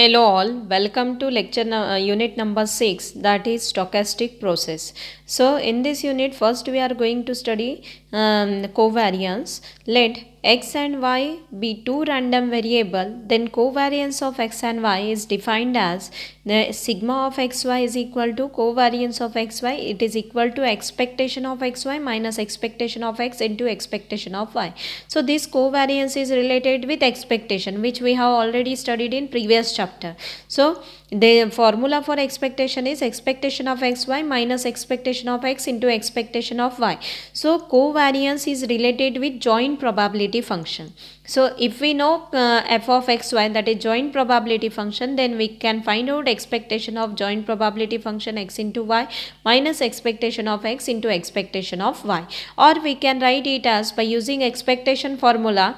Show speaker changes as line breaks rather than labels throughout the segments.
Hello all, welcome to lecture uh, unit number 6 that is stochastic process. So in this unit first we are going to study um, covariance. Let x and y be two random variable then covariance of x and y is defined as the sigma of xy is equal to covariance of xy it is equal to expectation of xy minus expectation of x into expectation of y so this covariance is related with expectation which we have already studied in previous chapter so the formula for expectation is expectation of xy minus expectation of x into expectation of y. So covariance is related with joint probability function. So if we know uh, f of xy that is joint probability function then we can find out expectation of joint probability function x into y minus expectation of x into expectation of y or we can write it as by using expectation formula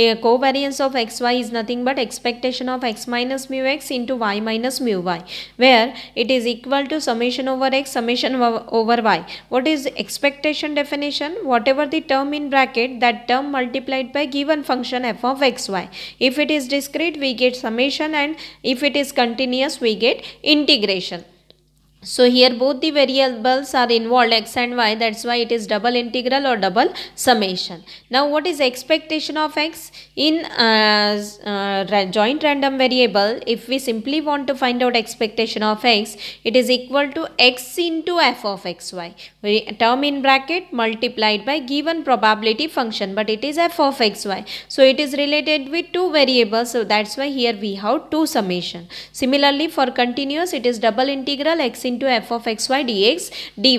a covariance of xy is nothing but expectation of x minus mu x into y minus mu y where it is equal to summation over x summation over y. What is expectation definition? Whatever the term in bracket that term multiplied by given function f of xy. If it is discrete we get summation and if it is continuous we get integration. So here both the variables are involved x and y that's why it is double integral or double summation. Now what is expectation of x? In uh, uh, joint random variable if we simply want to find out expectation of x it is equal to x into f of xy. term in bracket multiplied by given probability function but it is f of xy. So it is related with two variables so that's why here we have two summation. Similarly for continuous it is double integral x into into f of xy dx dy.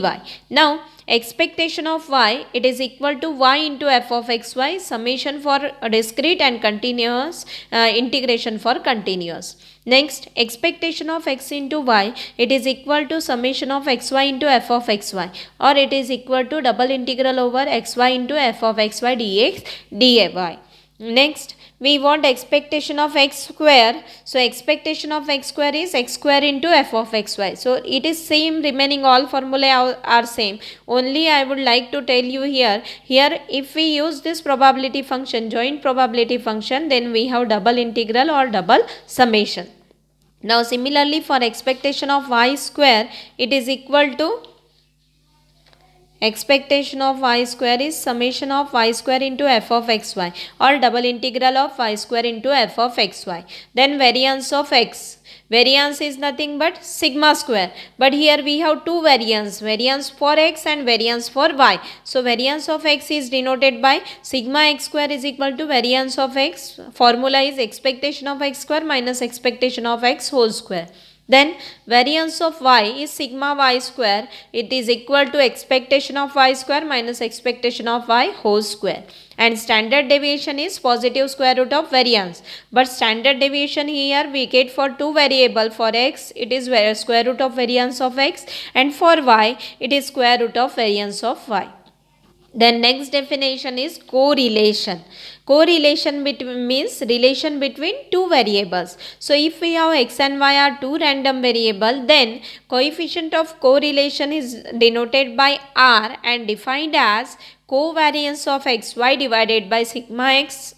Now, expectation of y, it is equal to y into f of xy summation for discrete and continuous uh, integration for continuous. Next, expectation of x into y, it is equal to summation of xy into f of xy or it is equal to double integral over xy into f of xy dx dy. Next, we want expectation of x square. So expectation of x square is x square into f of xy. So it is same remaining all formulae are, are same. Only I would like to tell you here, here if we use this probability function, joint probability function, then we have double integral or double summation. Now similarly for expectation of y square, it is equal to Expectation of y square is summation of y square into f of xy or double integral of y square into f of xy. Then variance of x. Variance is nothing but sigma square. But here we have two variance. Variance for x and variance for y. So variance of x is denoted by sigma x square is equal to variance of x. Formula is expectation of x square minus expectation of x whole square. Then variance of y is sigma y square. It is equal to expectation of y square minus expectation of y whole square. And standard deviation is positive square root of variance. But standard deviation here we get for two variable. For x it is square root of variance of x and for y it is square root of variance of y. Then next definition is correlation. Correlation between means relation between two variables. So if we have x and y are two random variable then coefficient of correlation is denoted by r and defined as covariance of xy divided by sigma x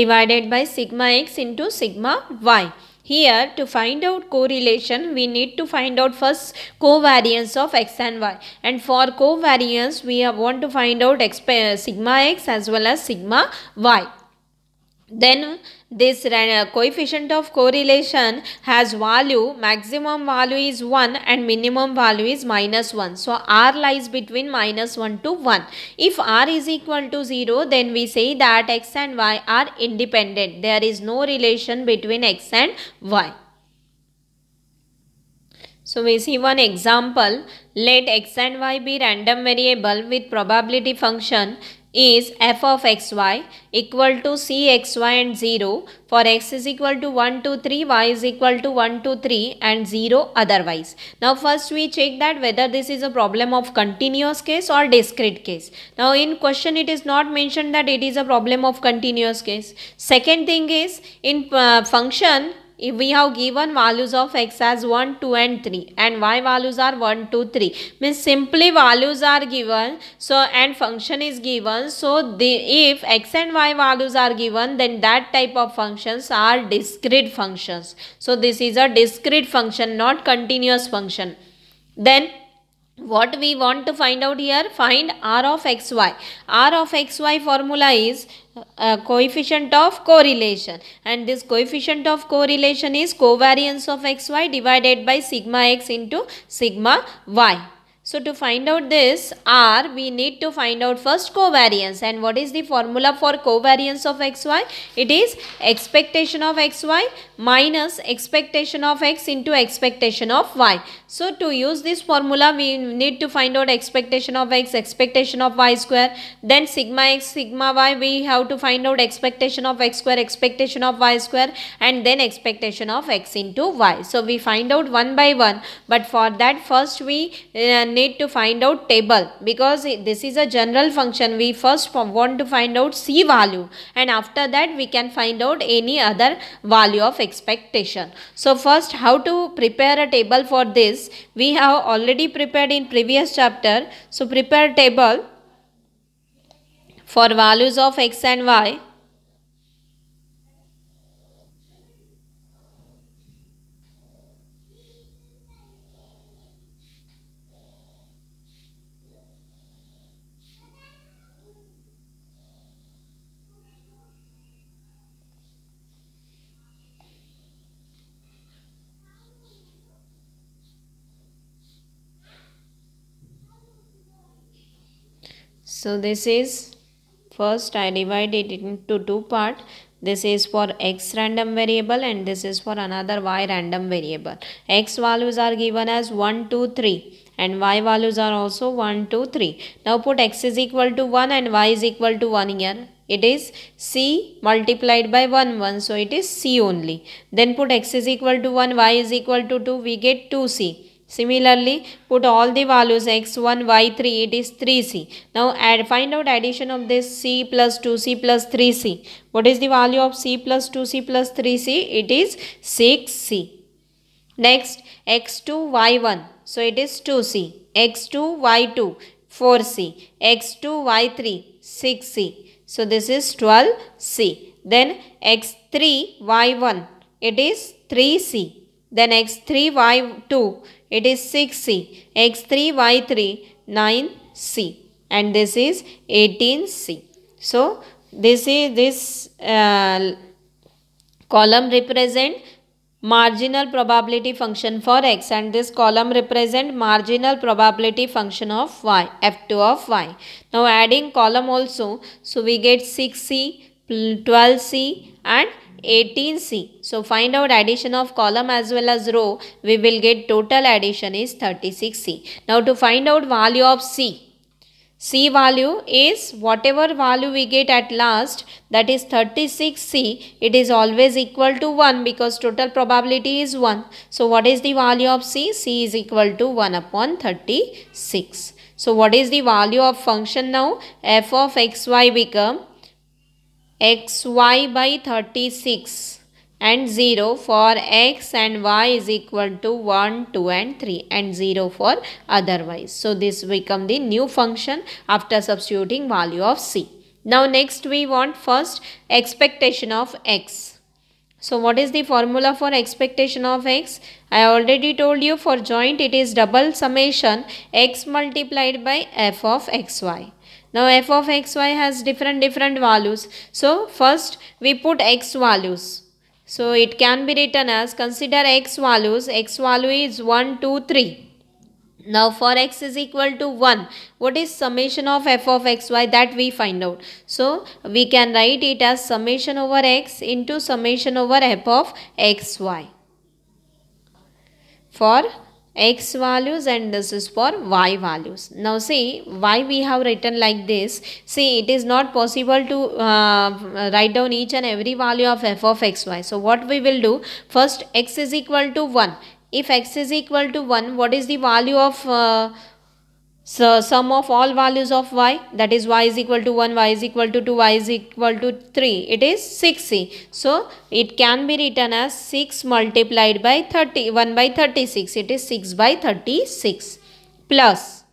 divided by sigma x into sigma y. Here to find out correlation we need to find out first covariance of x and y and for covariance we want to find out x, sigma x as well as sigma y then this uh, coefficient of correlation has value maximum value is 1 and minimum value is minus 1 so r lies between minus 1 to 1 if r is equal to 0 then we say that x and y are independent there is no relation between x and y so we see one example let x and y be random variable with probability function is f of xy equal to cxy and 0 for x is equal to 1 to 3 y is equal to 1 to 3 and 0 otherwise. Now first we check that whether this is a problem of continuous case or discrete case. Now in question it is not mentioned that it is a problem of continuous case. Second thing is in uh, function if we have given values of x as 1, 2 and 3 and y values are 1, 2, 3 means simply values are given so and function is given so the if x and y values are given then that type of functions are discrete functions. So this is a discrete function not continuous function. Then what we want to find out here find r of xy. r of xy formula is uh, coefficient of correlation and this coefficient of correlation is covariance of xy divided by sigma x into sigma y. So to find out this R we need to find out first covariance and what is the formula for covariance of xy? It is expectation of xy minus expectation of x into expectation of y. So to use this formula we need to find out expectation of x, expectation of y square. Then sigma x, sigma y we have to find out expectation of x square, expectation of y square and then expectation of x into y. So we find out one by one but for that first we uh, need to find out table because this is a general function. We first want to find out c value and after that we can find out any other value of expectation. So first how to prepare a table for this we have already prepared in previous chapter. So prepare table for values of x and y So this is first I divide it into two part. This is for x random variable and this is for another y random variable. x values are given as 1, 2, 3 and y values are also 1, 2, 3. Now put x is equal to 1 and y is equal to 1 here. It is c multiplied by 1, 1. So it is c only. Then put x is equal to 1, y is equal to 2. We get 2c Similarly, put all the values x1, y3, it is 3c. Now add, find out addition of this c plus 2c plus 3c. What is the value of c plus 2c plus 3c? It is 6c. Next, x2, y1. So it is 2c. x2, y2, 4c. x2, y3, 6c. So this is 12c. Then x3, y1, it is 3c then x3y2, it is 6c. x3y3, 9c. And this is 18c. So, this is this uh, column represent marginal probability function for x and this column represent marginal probability function of y f2 of y now adding column also so we get 6c 12c and 18C. So find out addition of column as well as row. We will get total addition is 36C. Now to find out value of C. C value is whatever value we get at last that is 36C. It is always equal to 1 because total probability is 1. So what is the value of C? C is equal to 1 upon 36. So what is the value of function now? f of xy become xy by 36 and 0 for x and y is equal to 1, 2 and 3 and 0 for otherwise. So this become the new function after substituting value of c. Now next we want first expectation of x. So what is the formula for expectation of x? I already told you for joint it is double summation x multiplied by f of xy. Now f of xy has different different values. So first we put x values. So it can be written as consider x values. x value is 1, 2, 3. Now for x is equal to 1, what is summation of f of xy that we find out. So we can write it as summation over x into summation over f of xy. For x values and this is for y values. Now see why we have written like this. See it is not possible to uh, write down each and every value of f of xy. So what we will do first x is equal to 1. If x is equal to 1 what is the value of uh, so sum of all values of y that is y is equal to 1, y is equal to 2, y is equal to 3. It is 6c. So it can be written as 6 multiplied by 30, 1 by 36. It is 6 by 36 plus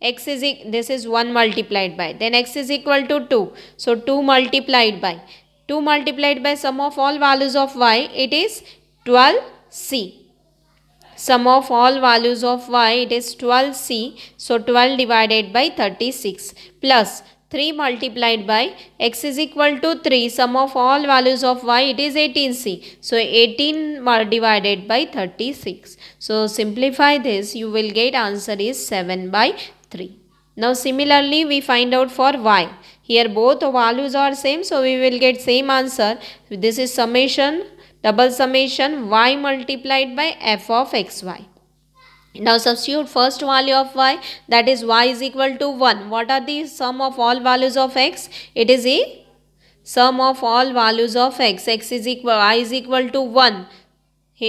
x is this is 1 multiplied by then x is equal to 2. So 2 multiplied by 2 multiplied by sum of all values of y it is 12c sum of all values of y it is 12c. So 12 divided by 36 plus 3 multiplied by x is equal to 3 sum of all values of y it is 18c. So 18 divided by 36. So simplify this you will get answer is 7 by 3. Now similarly we find out for y. Here both values are same so we will get same answer. This is summation Double summation y multiplied by f of xy. Now substitute first value of y that is y is equal to 1. What are the sum of all values of x? It is a sum of all values of x. x is equal y is equal to 1.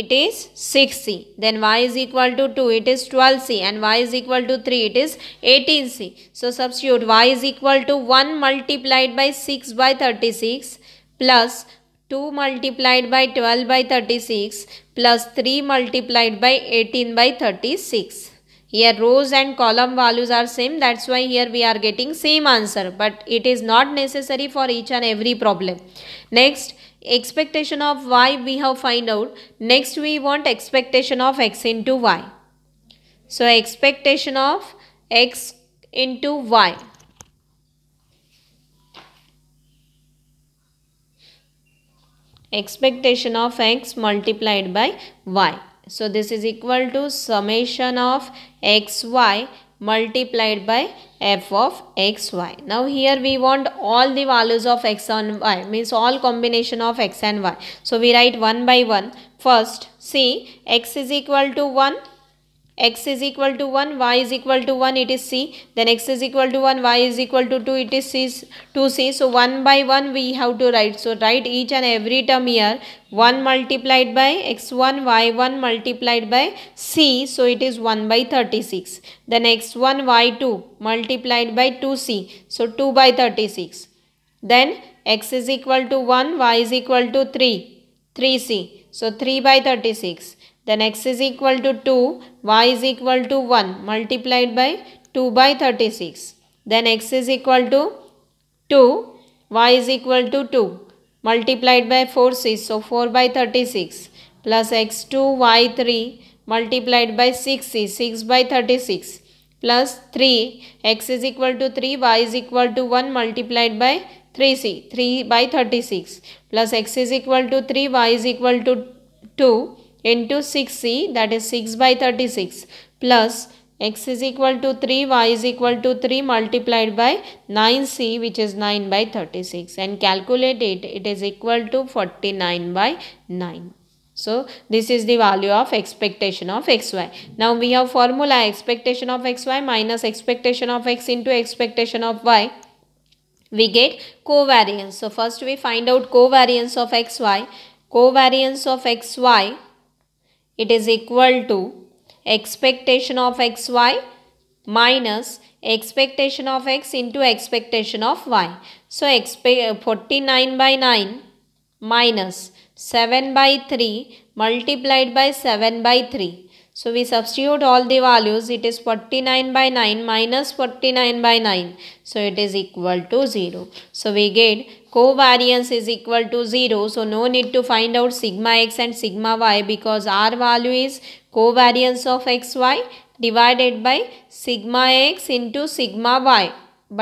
It is 6c. Then y is equal to 2. It is 12c. And y is equal to 3. It is 18c. So substitute y is equal to 1 multiplied by 6 by 36 plus 2 multiplied by 12 by 36 plus 3 multiplied by 18 by 36. Here rows and column values are same that's why here we are getting same answer but it is not necessary for each and every problem. Next expectation of y we have find out. Next we want expectation of x into y. So expectation of x into y. expectation of x multiplied by y. So this is equal to summation of xy multiplied by f of xy. Now here we want all the values of x and y means all combination of x and y. So we write one by one. First see x is equal to 1 x is equal to 1, y is equal to 1, it is c. Then x is equal to 1, y is equal to 2, it is c, 2c. So 1 by 1 we have to write. So write each and every term here. 1 multiplied by x1, y1 multiplied by c. So it is 1 by 36. Then x1, y2 multiplied by 2c. So 2 by 36. Then x is equal to 1, y is equal to 3, 3c. So 3 by 36 then x is equal to 2, y is equal to 1 multiplied by 2 by 36. Then x is equal to 2, y is equal to 2 multiplied by 4 6. So 4 by 36 plus x2, y3 multiplied by 6 is 6 by 36 plus 3 x is equal to 3 y is equal to 1 multiplied by 3 c 3 by 36 plus x is equal to 3 y is equal to 2 into 6c that is 6 by 36 plus x is equal to 3 y is equal to 3 multiplied by 9c which is 9 by 36 and calculate it it is equal to 49 by 9 so this is the value of expectation of xy. Now we have formula expectation of xy minus expectation of x into expectation of y. We get covariance. So first we find out covariance of xy. Covariance of xy it is equal to expectation of xy minus expectation of x into expectation of y. So, uh, 49 by 9 minus 7 by 3 multiplied by 7 by 3. So, we substitute all the values. It is 49 by 9 minus 49 by 9. So, it is equal to 0. So, we get covariance is equal to 0 so no need to find out sigma x and sigma y because r value is covariance of xy divided by sigma x into sigma y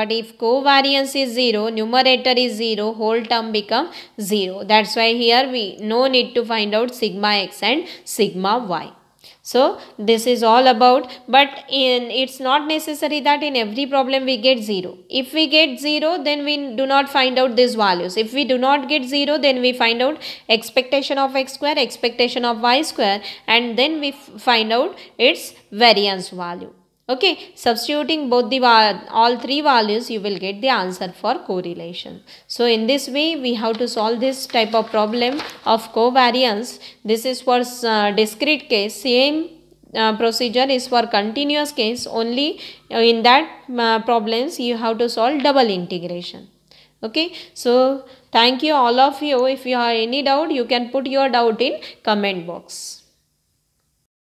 but if covariance is 0 numerator is 0 whole term become 0 that's why here we no need to find out sigma x and sigma y so this is all about but in it's not necessary that in every problem we get 0 if we get 0 then we do not find out these values if we do not get 0 then we find out expectation of x square expectation of y square and then we find out its variance value okay substituting both the all three values you will get the answer for correlation so in this way we have to solve this type of problem of covariance this is for uh, discrete case same uh, procedure is for continuous case only uh, in that uh, problems you have to solve double integration okay so thank you all of you if you have any doubt you can put your doubt in comment box